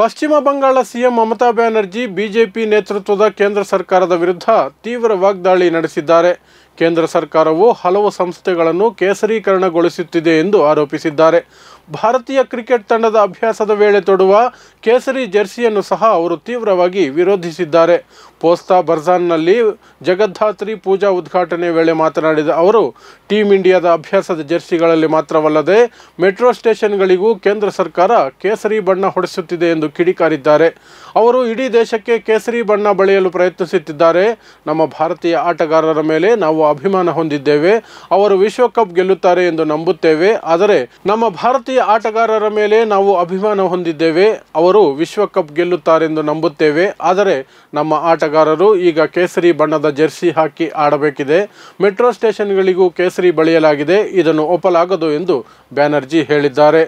ಪಶ್ಚಿಮ Bangala CM Mamata Banerjee BJP ನೇತೃತ್ವದ ಕೇಂದ್ರ ಸರ್ಕಾರದ ವಿರುದ್ಧ ತೀವ್ರ ವಾಗ್ದಾಳಿ ನಡೆಸಿದ್ದಾರೆ ಕೇಂದ್ರ ಸರ್ಕಾರವು ಹಲವು ಸಂಸ್ಥೆಗಳನ್ನು ಕೇಸರೀಕರಣಗೊಳಿಸುತ್ತಿದೆ ಎಂದು ಆರೋಪಿಸಿದ್ದಾರೆ ಭಾರತೀಯ ಕ್ರಿಕೆಟ್ ತಂಡದ ಅಭ್ಯಾಸದ ವೇಳೆ ತೊಡುವ ಕೇಸರಿ ಜೆರ್ಸಿಯನ್ನು ಸಹ ಅವರು ತೀವ್ರವಾಗಿ ವಿರೋಧಿಸಿದ್ದಾರೆ ಪೋಸ್ತಾ ಬರ್ಜಾನ್ನಲ್ಲಿ ಜಗದ್ಧಾತ್ರಿ ಪೂಜಾ ಉದ್ಘಾಟನೆ ವೇಳೆ ಮಾತನಾಡಿದ ಅವರು ಟೀಂ ಇಂಡಿಯಾದ ಅಭ್ಯಾಸದ ಜೆರ್ಸಿಗಳಲ್ಲಿ ಮಾತ್ರವಲ್ಲದೆ ಮೆಟ್ರೋ ಸ್ಟೇಷನ್ಗಳಿಗೂ ಕೇಂದ್ರ ಸರ್ಕಾರ ಕೇಸರಿ ಬಣ್ಣ ಹೊಡೆಸುತ್ತಿದೆ ಎಂದು ಕಿಡಿಕಾರಿದ್ದಾರೆ ಅವರು ಇಡೀ ದೇಶಕ್ಕೆ ಕೇಸರಿ ಬಣ್ಣ ಬಳಿಯಲು ಪ್ರಯತ್ನಿಸುತ್ತಿದ್ದಾರೆ ನಮ್ಮ ಭಾರತೀಯ ಆಟಗಾರರ ಮೇಲೆ ನಾವು ಅಭಿಮಾನ ಹೊಂದಿದ್ದೇವೆ ಅವರು ವಿಶ್ವಕಪ್ ಗೆಲ್ಲುತ್ತಾರೆ ಎಂದು ನಂಬುತ್ತೇವೆ ಆದರೆ ನಮ್ಮ ಭಾರತೀಯ ಆಟಗಾರರ ಮೇಲೆ ನಾವು ಅಭಿಮಾನ ಹೊಂದಿದ್ದೇವೆ ಅವರು ವಿಶ್ವಕಪ್ ಗೆಲ್ಲುತ್ತಾರೆಂದು ನಂಬುತ್ತೇವೆ ಆದರೆ ನಮ್ಮ ಆಟಗಾರರು ಈಗ ಕೇಸರಿ ಬಣ್ಣದ ಜೆರ್ಸಿ ಹಾಕಿ ಆಡಬೇಕಿದೆ ಮೆಟ್ರೋ ಸ್ಟೇಷನ್ಗಳಿಗೂ ಕೇಸರಿ ಬಳಿಯಲಾಗಿದೆ ಇದನ್ನು ಒಪ್ಪಲಾಗದು ಎಂದು ಬ್ಯಾನರ್ಜಿ ಹೇಳಿದ್ದಾರೆ